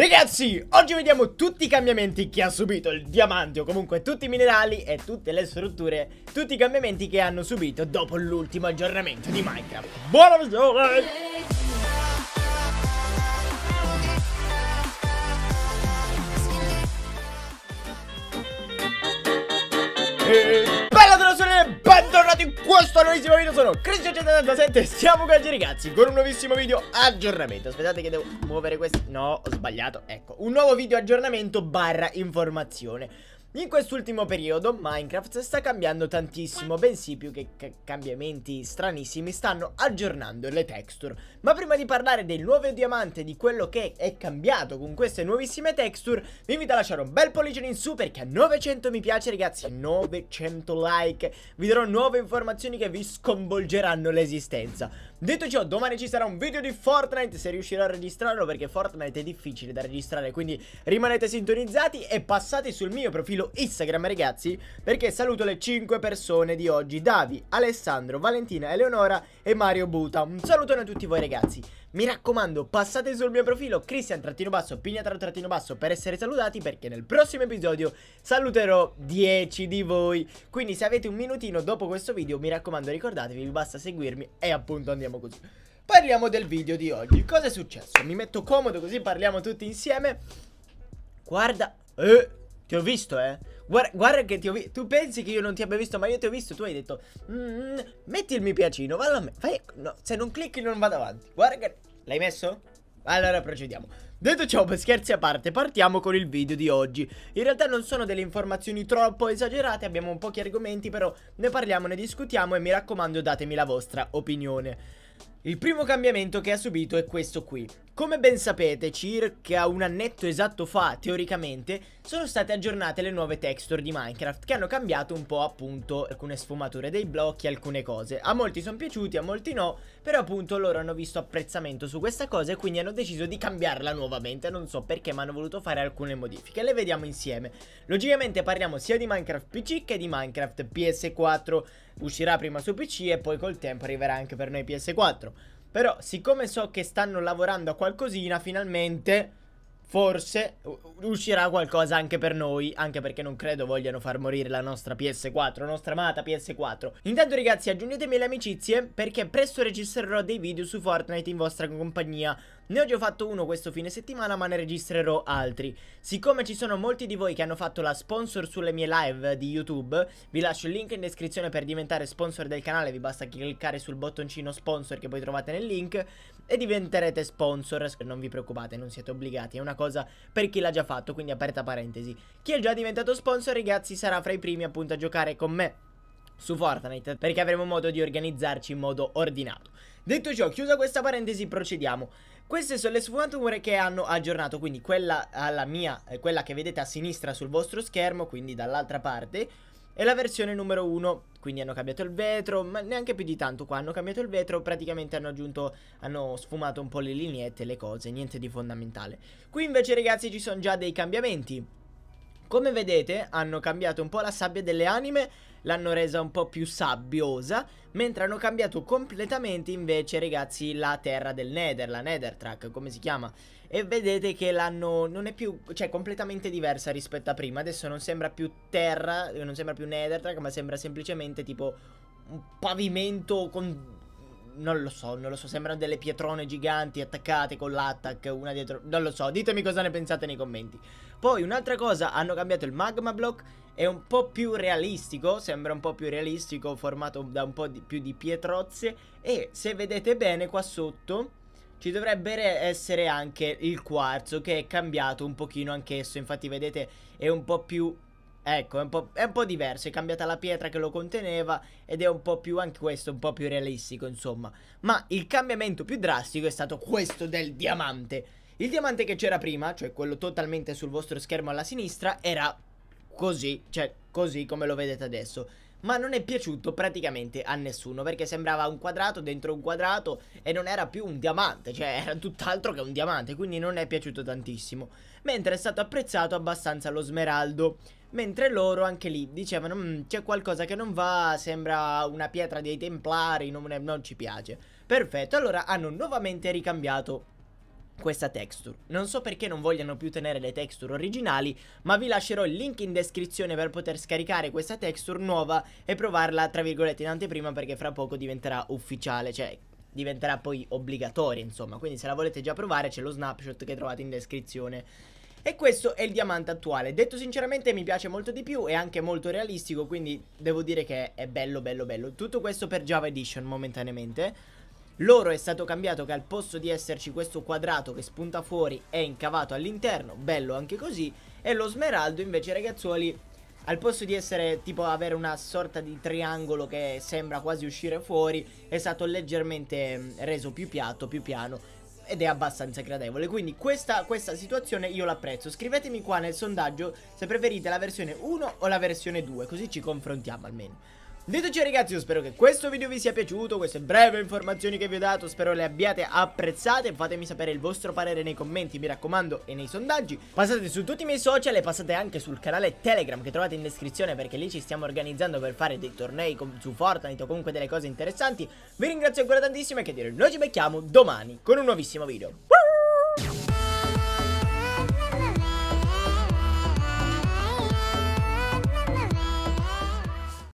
Ragazzi, oggi vediamo tutti i cambiamenti che ha subito il diamante o comunque tutti i minerali e tutte le strutture, tutti i cambiamenti che hanno subito dopo l'ultimo aggiornamento di Minecraft. Buona visione! Eh, hey! questo nuovissimo video sono Cristian197 Siamo qua oggi ragazzi con un nuovissimo video aggiornamento Aspettate che devo muovere questo No ho sbagliato Ecco un nuovo video aggiornamento barra informazione in quest'ultimo periodo Minecraft sta cambiando tantissimo, bensì più che cambiamenti stranissimi stanno aggiornando le texture. Ma prima di parlare del nuovo diamante, di quello che è cambiato con queste nuovissime texture, vi invito a lasciare un bel pollice in su perché a 900 mi piace ragazzi, 900 like, vi darò nuove informazioni che vi sconvolgeranno l'esistenza. Detto ciò, domani ci sarà un video di Fortnite se riuscirò a registrarlo perché Fortnite è difficile da registrare, quindi rimanete sintonizzati e passate sul mio profilo Instagram ragazzi perché saluto le 5 persone di oggi, Davi, Alessandro, Valentina, Eleonora e Mario Buta. Un salutone a tutti voi ragazzi. Mi raccomando, passate sul mio profilo Cristian-Basso, Pignataro-Basso per essere salutati perché nel prossimo episodio saluterò 10 di voi. Quindi se avete un minutino dopo questo video, mi raccomando ricordatevi, basta seguirmi e appunto andiamo andiamo così Parliamo del video di oggi Cosa è successo? Mi metto comodo così parliamo tutti insieme Guarda Eh Ti ho visto eh Guarda, guarda che ti ho visto Tu pensi che io non ti abbia visto Ma io ti ho visto Tu hai detto mm, Metti il mi piacino Valla me Fai no, Se non clicchi non vado avanti Guarda che L'hai messo? Allora procediamo Detto ciò, per scherzi a parte, partiamo con il video di oggi. In realtà non sono delle informazioni troppo esagerate, abbiamo pochi argomenti, però ne parliamo, ne discutiamo e mi raccomando datemi la vostra opinione. Il primo cambiamento che ha subito è questo qui. Come ben sapete, circa un annetto esatto fa, teoricamente, sono state aggiornate le nuove texture di Minecraft, che hanno cambiato un po' appunto alcune sfumature dei blocchi, alcune cose. A molti sono piaciuti, a molti no, però appunto loro hanno visto apprezzamento su questa cosa e quindi hanno deciso di cambiarla nuovamente, non so perché, ma hanno voluto fare alcune modifiche. Le vediamo insieme. Logicamente parliamo sia di Minecraft PC che di Minecraft PS4, uscirà prima su PC e poi col tempo arriverà anche per noi PS4. Però siccome so che stanno lavorando a qualcosina finalmente Forse uscirà qualcosa anche per noi, anche perché non credo vogliano far morire la nostra PS4, la nostra amata PS4. Intanto ragazzi aggiungetemi le amicizie perché presto registrerò dei video su Fortnite in vostra compagnia. Ne ho già fatto uno questo fine settimana ma ne registrerò altri. Siccome ci sono molti di voi che hanno fatto la sponsor sulle mie live di YouTube, vi lascio il link in descrizione per diventare sponsor del canale, vi basta cliccare sul bottoncino sponsor che poi trovate nel link e diventerete sponsor. Non vi preoccupate, non siete obbligati, è una cosa cosa per chi l'ha già fatto, quindi aperta parentesi. Chi è già diventato sponsor, ragazzi, sarà fra i primi appunto a giocare con me su Fortnite perché avremo modo di organizzarci in modo ordinato. Detto ciò, chiusa questa parentesi, procediamo. Queste sono le sfumature che hanno aggiornato, quindi quella alla mia, eh, quella che vedete a sinistra sul vostro schermo, quindi dall'altra parte, e la versione numero 1 quindi hanno cambiato il vetro, ma neanche più di tanto qua, hanno cambiato il vetro, praticamente hanno aggiunto, hanno sfumato un po' le lineette, le cose, niente di fondamentale. Qui invece ragazzi ci sono già dei cambiamenti, come vedete hanno cambiato un po' la sabbia delle anime, l'hanno resa un po' più sabbiosa, mentre hanno cambiato completamente invece ragazzi la terra del Nether, la Nethertrack come si chiama. E vedete che l'hanno, non è più, cioè completamente diversa rispetto a prima, adesso non sembra più terra, non sembra più Nethertrack ma sembra semplicemente tipo un pavimento con non lo so, non lo so, sembrano delle pietrone giganti attaccate con l'attack una dietro, non lo so, ditemi cosa ne pensate nei commenti. Poi un'altra cosa, hanno cambiato il magma block, è un po' più realistico, sembra un po' più realistico, formato da un po' di, più di pietrozze e se vedete bene qua sotto ci dovrebbe essere anche il quarzo che è cambiato un pochino anch'esso, infatti vedete è un po' più Ecco, è un, po', è un po' diverso, è cambiata la pietra che lo conteneva ed è un po' più, anche questo, un po' più realistico, insomma. Ma il cambiamento più drastico è stato questo del diamante. Il diamante che c'era prima, cioè quello totalmente sul vostro schermo alla sinistra, era così, cioè così come lo vedete adesso ma non è piaciuto praticamente a nessuno perché sembrava un quadrato dentro un quadrato e non era più un diamante, cioè era tutt'altro che un diamante, quindi non è piaciuto tantissimo. Mentre è stato apprezzato abbastanza lo smeraldo, mentre loro anche lì dicevano mm, c'è qualcosa che non va, sembra una pietra dei templari, non, non ci piace. Perfetto, allora hanno nuovamente ricambiato questa texture. Non so perché non vogliano più tenere le texture originali, ma vi lascerò il link in descrizione per poter scaricare questa texture nuova e provarla tra virgolette in anteprima perché fra poco diventerà ufficiale, cioè diventerà poi obbligatoria insomma, quindi se la volete già provare c'è lo snapshot che trovate in descrizione. E questo è il diamante attuale, detto sinceramente mi piace molto di più, è anche molto realistico, quindi devo dire che è bello bello bello. Tutto questo per Java Edition momentaneamente. L'oro è stato cambiato che al posto di esserci questo quadrato che spunta fuori è incavato all'interno, bello anche così, e lo smeraldo invece ragazzuoli al posto di essere tipo avere una sorta di triangolo che sembra quasi uscire fuori, è stato leggermente mm, reso più piatto, più piano ed è abbastanza gradevole. Quindi questa, questa situazione io l'apprezzo. Scrivetemi qua nel sondaggio se preferite la versione 1 o la versione 2, così ci confrontiamo almeno. Detto ciò ragazzi, io spero che questo video vi sia piaciuto, queste breve informazioni che vi ho dato, spero le abbiate apprezzate, fatemi sapere il vostro parere nei commenti, mi raccomando, e nei sondaggi. Passate su tutti i miei social e passate anche sul canale Telegram che trovate in descrizione perché lì ci stiamo organizzando per fare dei tornei su Fortnite o comunque delle cose interessanti. Vi ringrazio ancora tantissimo e che dire, noi ci becchiamo domani con un nuovissimo video.